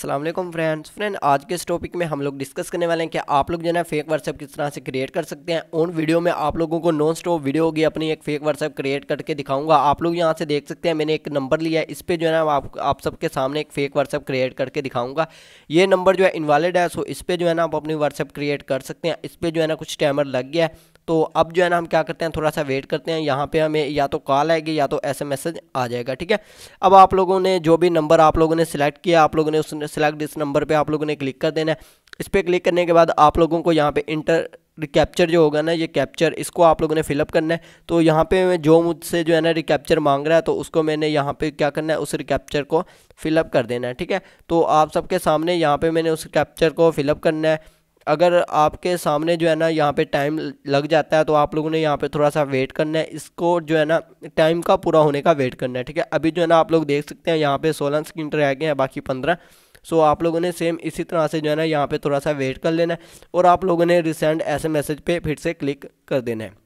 Aslam friends friend आज के इस टॉपिक में हम लोग डिस्कस करने वाले हैं कि आप लोग जो है फेक व्हाट्सएप किस तरह से क्रिएट कर सकते हैं उन वीडियो में आप लोगों को नॉन स्टॉप वीडियो होगी अपनी एक फेक व्हाट्सएप क्रिएट करके दिखाऊंगा आप लोग यहां से देख सकते हैं मैंने एक नंबर लिया है इस पर जो है ना आप, आप सबके सामने एक फेक व्हाट्सएप क्रिएट करके दिखाऊंगा ये नंबर जो है इनवालिड है सो इस पर जो है ना आप अपनी व्हाट्सएप क्रिएट कर सकते हैं इस पर जो है ना कुछ टाइमर लग गया है तो अब जो है ना हम क्या करते हैं थोड़ा सा वेट करते हैं यहाँ पे हमें या तो कॉल आएगी या तो ऐसे मैसेज आ जाएगा ठीक है अब आप लोगों ने जो भी नंबर आप लोगों ने सिलेक्ट किया आप लोगों ने उस सिलेक्ट इस नंबर पर आप लोगों ने क्लिक कर देना है इस पर क्लिक करने के बाद आप लोगों को यहाँ पे इंटर रिकैप्चर जो होगा ना ये कैप्चर इसको आप लोगों ने फिलअप करना है तो यहाँ पे जो मुझसे जो है ना रिकैप्चर मांग रहा है तो उसको मैंने यहाँ पे क्या करना है उस रिकैप्चर को फिलअप कर देना है ठीक है तो आप सबके सामने यहाँ पे मैंने उस कैप्चर को फिलअप करना है अगर आपके सामने जो है ना यहाँ पे टाइम लग जाता है तो आप लोगों ने यहाँ पे थोड़ा सा वेट करना है इसको जो है ना टाइम का पूरा होने का वेट करना है ठीक है अभी जो है ना आप लोग देख सकते हैं यहाँ पे सोलह स्किन रह गए हैं बाकी पंद्रह सो आप लोगों ने सेम इसी तरह से जो है ना यहाँ पर थोड़ा सा वेट कर लेना है और आप लोगों ने रिसेंट ऐसे मैसेज पर फिर से क्लिक कर देना है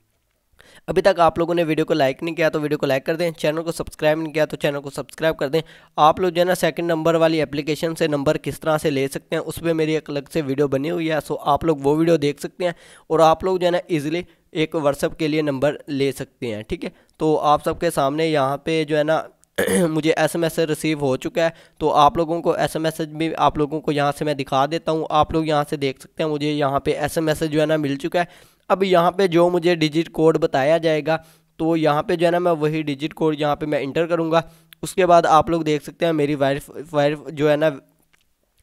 अभी तक आप लोगों ने वीडियो को लाइक नहीं किया तो वीडियो को लाइक कर दें चैनल को सब्सक्राइब नहीं किया तो चैनल को सब्सक्राइब कर दें आप लोग जो है ना सेकेंड नंबर वाली एप्लीकेशन से नंबर किस तरह से ले सकते हैं उस पर मेरी एक अलग से वीडियो बनी हुई है सो आप लोग वो वीडियो देख सकते हैं और आप लोग जो है ना ईजिली एक व्हाट्सअप के लिए नंबर ले सकते हैं ठीक है तो आप सबके सामने यहाँ पर जो है ना मुझे एस एम एस रिसीव हो चुका है तो आप लोगों को एस एम एस भी आप लोगों को यहाँ से मैं दिखा देता हूँ आप लोग यहाँ से देख सकते हैं मुझे यहाँ पे एस एम एस जो है ना मिल चुका है अब यहाँ पे जो मुझे डिजिट कोड बताया जाएगा तो यहाँ पे जो है ना मैं वही डिजिट कोड यहाँ पे मैं इंटर करूँगा उसके बाद आप लोग देख सकते हैं मेरी वायर वायर जो है ना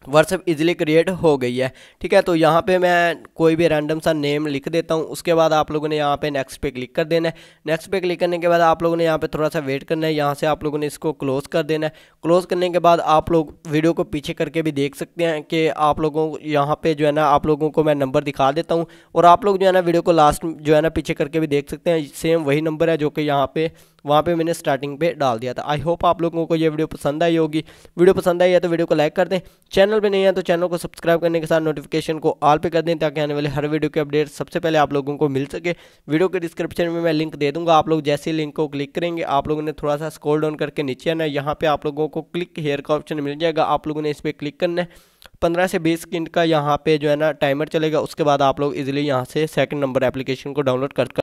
व्हाट्सएप इजीली क्रिएट हो गई है ठीक है तो यहाँ पे मैं कोई भी रैंडम सा नेम लिख देता हूँ उसके बाद आप लोगों ने यहाँ पे नेक्स्ट पे क्लिक कर देना है नेक्स्ट पे क्लिक करने के बाद आप लोगों ने यहाँ पे थोड़ा सा वेट करना है यहाँ से आप लोगों ने इसको क्लोज कर देना है क्लोज करने के बाद आप लोग वीडियो को पीछे करके भी देख सकते हैं कि आप लोगों यहाँ पर जो है ना आप लोगों को मैं नंबर दिखा देता हूँ और आप लोग जो है ना वीडियो को लास्ट जो है ना पीछे करके भी देख सकते हैं सेम वही नंबर है जो कि यहाँ पर वहाँ पे मैंने स्टार्टिंग पे डाल दिया था आई होप आप लोगों को ये वीडियो पसंद आई होगी वीडियो पसंद आई है तो वीडियो को लाइक कर दें चैनल पे नहीं है तो चैनल को सब्सक्राइब करने के साथ नोटिफिकेशन को ऑल पे कर दें ताकि आने वाले हर वीडियो के अपडेट सबसे पहले आप लोगों को मिल सके वीडियो के डिस्क्रिप्शन में मैं लिंक दे दूँगा आप लोग जैसे लिंक को क्लिक करेंगे आप लोगों ने थोड़ा सा स्कोल डाउन करके नीचे आना है यहाँ पर आप लोगों को क्लिक हेयर का ऑप्शन मिल जाएगा आप लोगों ने इस पर क्लिक करना है पंद्रह से बीस सेकेंड का यहाँ पर जो है ना टाइमर चलेगा उसके बाद आप लोग इजिली यहाँ से सेकेंड नंबर एप्लीकेशन को डाउनलोड कर